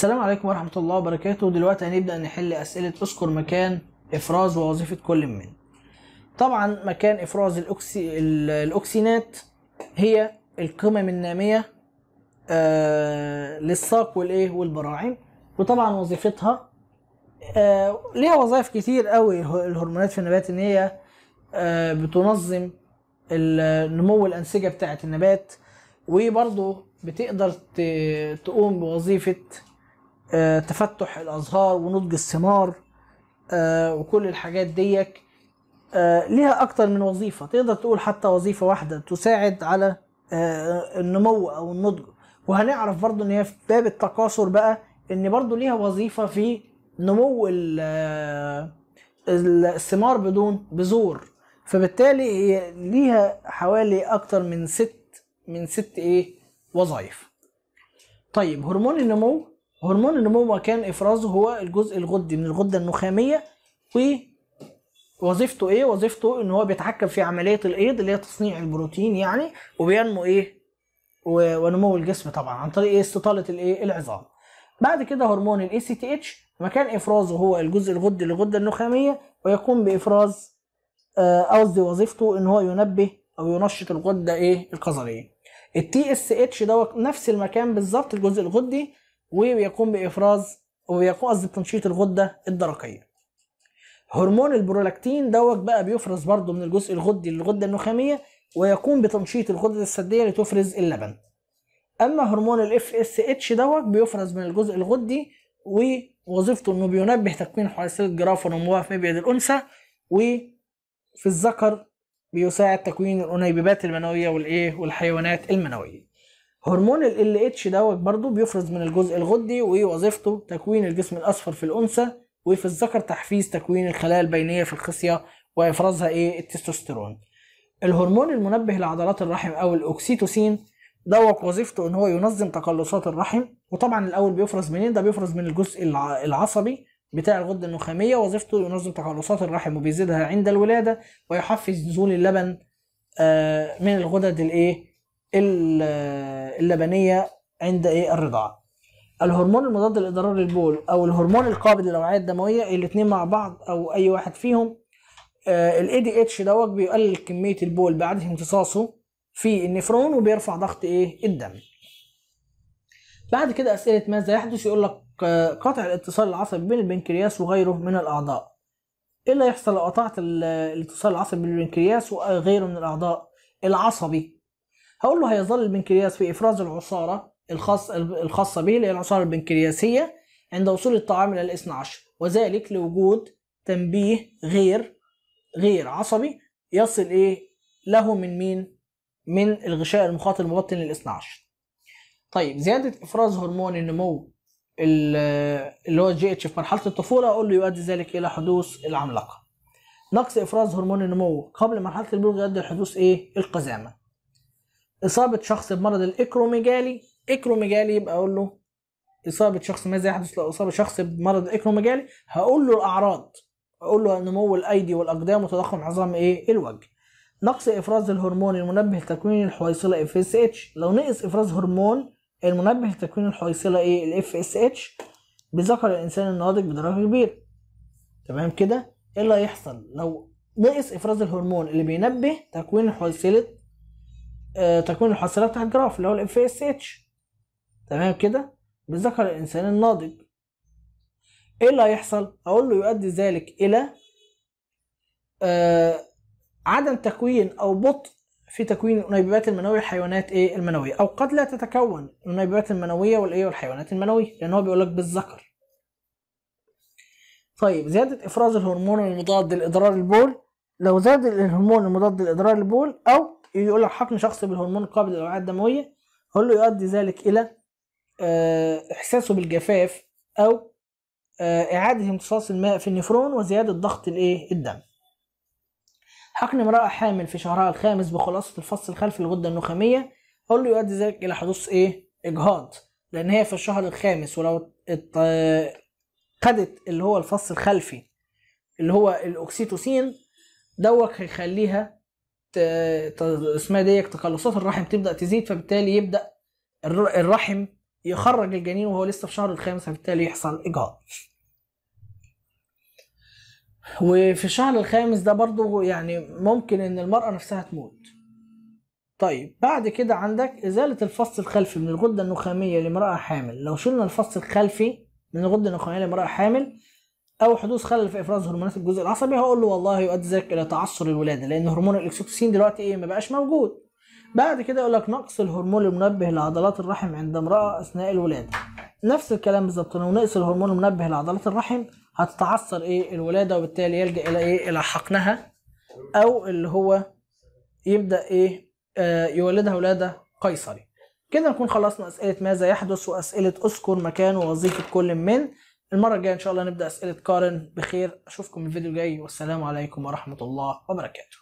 السلام عليكم ورحمة الله وبركاته دلوقتي هنبدأ نحل أسئلة اذكر مكان إفراز ووظيفة كل من طبعا مكان إفراز الأكسي... الأكسينات هي القمم النامية آه للساق والإيه والبراعم وطبعا وظيفتها آه ليها وظائف كتير قوي الهرمونات في النبات إن هي آه بتنظم نمو الأنسجة بتاعة النبات وبرضه بتقدر تقوم بوظيفة آه، تفتح الازهار ونضج الثمار آه، وكل الحاجات ديك آه، ليها اكتر من وظيفه تقدر تقول حتى وظيفه واحده تساعد على النمو او النضج وهنعرف برضو ان هي في باب التكاثر بقى ان برضو ليها وظيفه في نمو الثمار بدون بذور فبالتالي هي ليها حوالي اكتر من ست من ست ايه وظائف طيب هرمون النمو هرمون النمو مكان افرازه هو الجزء الغدي من الغده النخاميه ووظيفته ايه وظيفته ان هو بيتحكم في عمليه الايض اللي هي تصنيع البروتين يعني وبينمو ايه ونمو الجسم طبعا عن طريق ايه استطاله الايه العظام بعد كده هرمون الاي سي تي اتش مكان افرازه هو الجزء الغدي للغده النخاميه ويقوم بافراز آه، قصدي وظيفته ان هو ينبه او ينشط الغده ايه القذريه التي اس اتش دوت نفس المكان بالظبط الجزء الغدي وبيقوم بافراز ويقوم قصدي بتنشيط الغده الدرقيه هرمون البرولاكتين دوت بقى بيفرز برضه من الجزء الغدي للغده النخاميه ويقوم بتنشيط الغده السديه لتفرز اللبن اما هرمون الاف اس اتش دوت بيفرز من الجزء الغدي ووظيفته انه بينبه تكوين حواسيل الجرافه ونموها في مبيض الانثى وفي الذكر بيساعد تكوين القنيببات المنويه والايه والحيوانات المنويه هرمون ال اتش دوت برضو بيفرز من الجزء الغدي وايه وظيفته تكوين الجسم الاصفر في الانثى وفي الذكر تحفيز تكوين الخلايا البينيه في الخصيه وافرازها ايه التستوستيرون الهرمون المنبه لعضلات الرحم او الاوكسيتوسين دوت وظيفته ان هو ينظم تقلصات الرحم وطبعا الاول بيفرز منين ده بيفرز من الجزء العصبي بتاع الغده النخاميه وظيفته ينظم تقلصات الرحم وبيزيدها عند الولاده ويحفز نزول اللبن آه، من الغدد الايه اللبنيه عند ايه الرضاعه الهرمون المضاد لاضرار البول او الهرمون القابض للاوعيه الدمويه الاثنين مع بعض او اي واحد فيهم الاي دي اتش دوت بيقلل كميه البول بعد امتصاصه في النفرون وبيرفع ضغط ايه الدم بعد كده اسئله ماذا يحدث يقول لك آه، قطع الاتصال العصبي بين البنكرياس وغيره من الاعضاء ايه اللي هيحصل لو قطعت الاتصال العصبي بين البنكرياس وغيره من الاعضاء العصبي هقول له هيظل البنكرياس في افراز العصاره الخاص الخاصه به اللي هي العصاره البنكرياسيه عند وصول الطعام الى الاثنى عشر وذلك لوجود تنبيه غير غير عصبي يصل ايه له من مين من الغشاء المخاط المبطن للاثنى عشر طيب زياده افراز هرمون النمو اللي هو الجي اتش في مرحله الطفوله اقول له يؤدي ذلك الى حدوث العملاقه نقص افراز هرمون النمو قبل مرحله البلوغ يؤدي لحدوث ايه القزامه اصابه شخص بمرض الاكروميجالي اكروميجالي يبقى اقول له اصابه شخص ماذا يحدث لو اصاب شخص بمرض الاكروميجالي هقول له الاعراض اقول له نمو الايدي والاقدام وتضخم عظام ايه الوجه نقص افراز الهرمون المنبه لتكوين الحويصله اف اس اتش لو نقص افراز هرمون المنبه لتكوين الحويصله ايه الاف اس اتش بذكر الانسان الناضج بدرجه كبيره تمام كده ايه اللي هيحصل لو نقص افراز الهرمون اللي بينبه تكوين حويصله آه، تكوين الحاصلات تحت الجراف اللي هو الاف اس اتش تمام كده بذكر الانسان الناضج ايه اللي هيحصل اقول له يؤدي ذلك الى آه عدم تكوين او بطء في تكوين الانيبيبات المنويه الحيوانات ايه المنويه او قد لا تتكون الانيبيبات المنويه والايه والحيوانات المنويه لان هو بيقول لك بالذكر طيب زياده افراز الهرمون المضاد لاضرار البول لو زاد الهرمون المضاد لاضرار البول او يقول لك حقن شخص بالهرمون قبل الأوعية الدموية هقول له يؤدي ذلك إلى آه، إحساسه بالجفاف أو آه، إعادة امتصاص الماء في النفرون وزيادة ضغط الإيه الدم حقن امرأة حامل في شهرها الخامس بخلاصة الفص الخلفي للغدة النخامية أقول له يؤدي ذلك إلى حدوث إيه إجهاض لأن هي في الشهر الخامس ولو خدت اللي هو الفص الخلفي اللي هو الأوكسيتوسين دوت هيخليها اسمها ديك تقلصات الرحم تبدا تزيد فبالتالي يبدا الرحم يخرج الجنين وهو لسه في شهر الخامس فبالتالي يحصل اجهاض وفي الشهر الخامس ده برضه يعني ممكن ان المرأة نفسها تموت طيب بعد كده عندك ازالة الفص الخلفي من الغدة النخامية لامرأة حامل لو شلنا الفص الخلفي من الغدة النخامية لامرأة حامل او حدوث خلل في افراز هرمونات الجزء العصبي هقول له والله يؤدي ذلك الى تعثر الولاده لان هرمون الاكسوتوسين دلوقتي ايه ما بقاش موجود بعد كده يقول لك نقص الهرمون المنبه لعضلات الرحم عند امراه اثناء الولاده نفس الكلام بالظبط لو نقص الهرمون المنبه لعضلات الرحم هتتعثر ايه الولاده وبالتالي يلجا الى ايه الى حقنها او اللي هو يبدا ايه آه يولدها ولاده قيصري كده نكون خلصنا اسئله ماذا يحدث واسئله اذكر مكان ووظيفه كل من المره الجايه ان شاء الله نبدا اسئله كارن بخير اشوفكم الفيديو الجاي والسلام عليكم ورحمه الله وبركاته